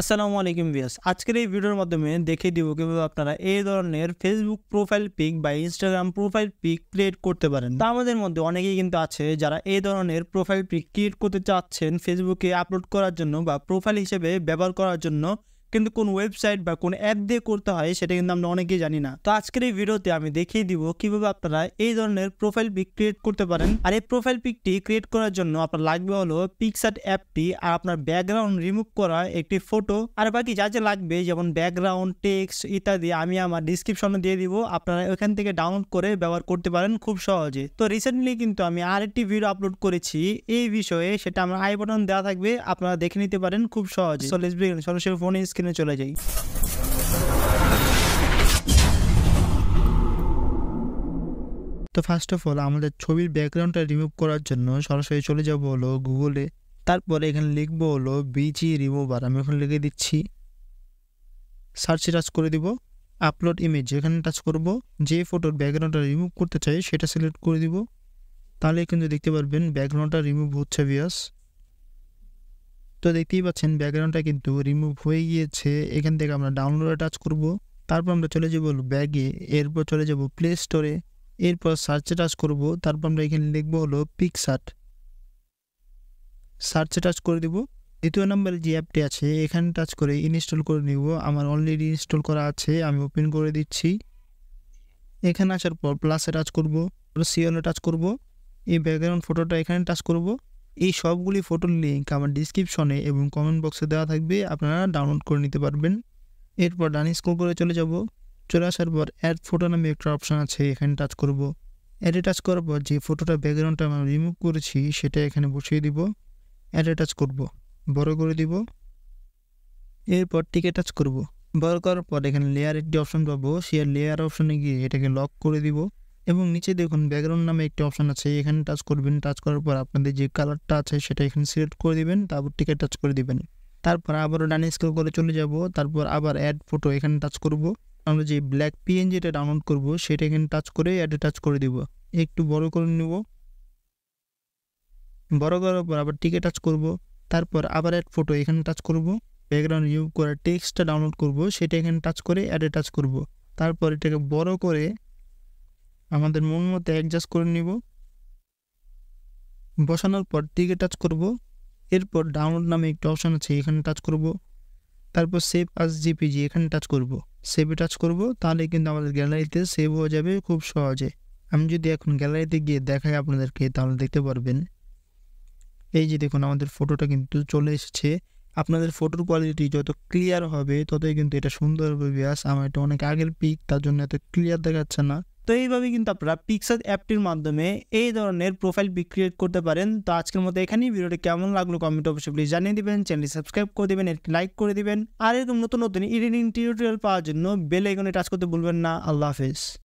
আসসালামু আলাইকুম ভিয়াস আজকের এই ভিডিওর মাধ্যমে দেখে দিব কীভাবে আপনারা এই ধরনের ফেসবুক প্রোফাইল পিক বা ইনস্টাগ্রাম প্রোফাইল পিক ক্রিয়েট করতে পারেন তা আমাদের মধ্যে অনেকেই কিন্তু আছে যারা এই ধরনের প্রোফাইল পিক ক্রিয়েট করতে চাচ্ছেন ফেসবুকে আপলোড করার জন্য বা প্রোফাইল হিসেবে ব্যবহার করার জন্য কিন্তু কোন ওয়েবসাইট বা কোন অ্যাপ দিয়ে করতে হয় সেটা কিন্তু আমরা অনেকেই জানি না তো আজকের এই ভিডিওতে আমি দেখিয়ে দিব কিভাবে আপনারা এই ধরনের প্রোফাইল পিক ক্রিয়েট করতে পারেন আর এই প্রোফাইল পিকটি ক্রিয়েট করার জন্য আপনার লাগবে হলো পিকসার্ট অ্যাপটি আর আপনার ব্যাকগ্রাউন্ড রিমুভ করা একটি ফটো আর বাকি যা যা লাগবে যেমন ব্যাকগ্রাউন্ড টেক্সট ইত্যাদি আমি আমার ডিসক্রিপশনে দিয়ে দিব আপনারা এখান থেকে ডাউনলোড করে ব্যবহার করতে পারেন খুব সহজে তো রিসেন্টলি কিন্তু আমি আর একটি ভিডিও আপলোড করেছি এই বিষয়ে সেটা আমার আই বটন দেওয়া থাকবে আপনারা দেখে নিতে পারেন খুব সহজে সরাসরি ফোন স্ক্রিন অপশনে চলে যাই তো ফার্স্ট অফ অল আমাদের ছবির ব্যাকগ্রাউন্ডটা রিমুভ করার জন্য সরাসরি চলে যাব হলো গুগলে তারপরে এখানে লিখব হলো বিজি রিমুভার আমি ওখানে লিখে দিচ্ছি সার্চে টাচ করে দিব আপলোড ইমেজ যেখানে টাচ করব যে ফটোর ব্যাকগ্রাউন্ডটা রিমুভ করতে চাই সেটা সিলেক্ট করে দিব তাহলে কিন্তু দেখতে পারবেন ব্যাকগ্রাউন্ডটা রিমুভ হচ্ছে বিয়াস তো দেখতেই পাচ্ছেন ব্যাকগ্রাউন্ডটা কিন্তু রিমুভ হয়ে গিয়েছে এখান থেকে আমরা ডাউনলোডে টাচ করব তারপর আমরা চলে যাব ব্যাগে এরপর চলে যাব প্লে স্টোরে এরপর সার্চে টাচ করব তারপর আমরা এখানে লিখবো হলো পিকসার্ট সার্চে টাচ করে দেব দ্বিতীয় নম্বরে যে অ্যাপটি আছে এখানে টাচ করে ইনস্টল করে নিব আমার অলরেডি ইনস্টল করা আছে আমি ওপেন করে দিচ্ছি এখানে আসার পর প্লাসে টাচ করব সিওলে টাচ করব এই ব্যাকগ্রাউন্ড ফটোটা এখানে টাচ করব এই সবগুলি ফটোর লিঙ্ক আমার ডিসক্রিপশনে এবং কমেন্ট বক্সে দেওয়া থাকবে আপনারা ডাউনলোড করে নিতে পারবেন এরপর ডান স্ক্রল করে চলে যাব চলে আসার পর অ্যাড ফটো নামে একটা অপশান আছে এখানে টাচ করব অ্যাডে টাচ করার পর যে ফটোটা ব্যাকগ্রাউন্ডটা আমি রিমুভ করেছি সেটা এখানে বসিয়ে দিব অ্যাডে টাচ করব বড় করে দিব এরপর টিকে টাচ করব বড় করার পর এখানে লেয়ার একটি অপশান পাবো সে লেয়ার অপশানে গিয়ে এটাকে লক করে দিব এবং নিচে দেখুন ব্যাকগ্রাউন্ড নামে একটি অপশান আছে এখানে টাচ করবেন টাচ করার পর আপনাদের যে কালারটা আছে সেটা এখানে সিলেক্ট করে দিবেন তারপর টিকে টাচ করে দিবেন তারপর আবারও ডান স্কেল করে চলে যাব তারপর আবার অ্যাড ফটো এখানে টাচ করব আমরা যে ব্ল্যাক পিএনজিটা ডাউনলোড করব সেটা এখানে টাচ করে অ্যাডে টাচ করে দেব একটু বড় করে নেব বড় করার পর আবার টিকে টাচ করব তারপর আবার অ্যাড ফটো এখানে টাচ করব ব্যাকগ্রাউন্ড ইউ করে টেক্সটটা ডাউনলোড করব সেটা এখানে টাচ করে অ্যাডে টাচ করব তারপর এটাকে বড় করে আমাদের মন মতো অ্যাডজাস্ট করে নিব বসানোর পর দিকে টাচ করব এরপর ডাউনলোড নামে একটি অপশান আছে এখানে টাচ করব তারপর সেভ আজ জিপিজি এখানে টাচ করব সেভে টাচ করব তাহলে কিন্তু আমাদের গ্যালারিতে সেভ হয়ে যাবে খুব সহজে আমি যদি এখন গ্যালারিতে গিয়ে দেখাই আপনাদেরকে তাহলে দেখতে পারবেন এই যে দেখুন আমাদের ফটোটা কিন্তু চলে এসেছে আপনাদের ফটোর কোয়ালিটি যত ক্লিয়ার হবে ততই কিন্তু এটা সুন্দর হবে ব্যাস আমার এটা অনেক আগের পিক তার জন্য এত ক্লিয়ার দেখাচ্ছে না তো এইভাবে কিন্তু আপনারা পিক্সার অ্যাপটির মাধ্যমে এই ধরনের প্রোফাইল বিক্রিয়েট করতে পারেন তো আজকের মতো এখানেই ভিডিওটি কেমন লাগলো কমেন্ট অবশ্যই প্লিজ জানিয়ে দেবেন চ্যানেলটি সাবস্ক্রাইব করে দেবেন একটি লাইক করে দিবেন আর এরকম নতুন নতুন ইডিটিং টিউটোরিয়াল পাওয়ার জন্য বেল আইকনে টাচ করতে ভুলবেন না আল্লাহ হাফেজ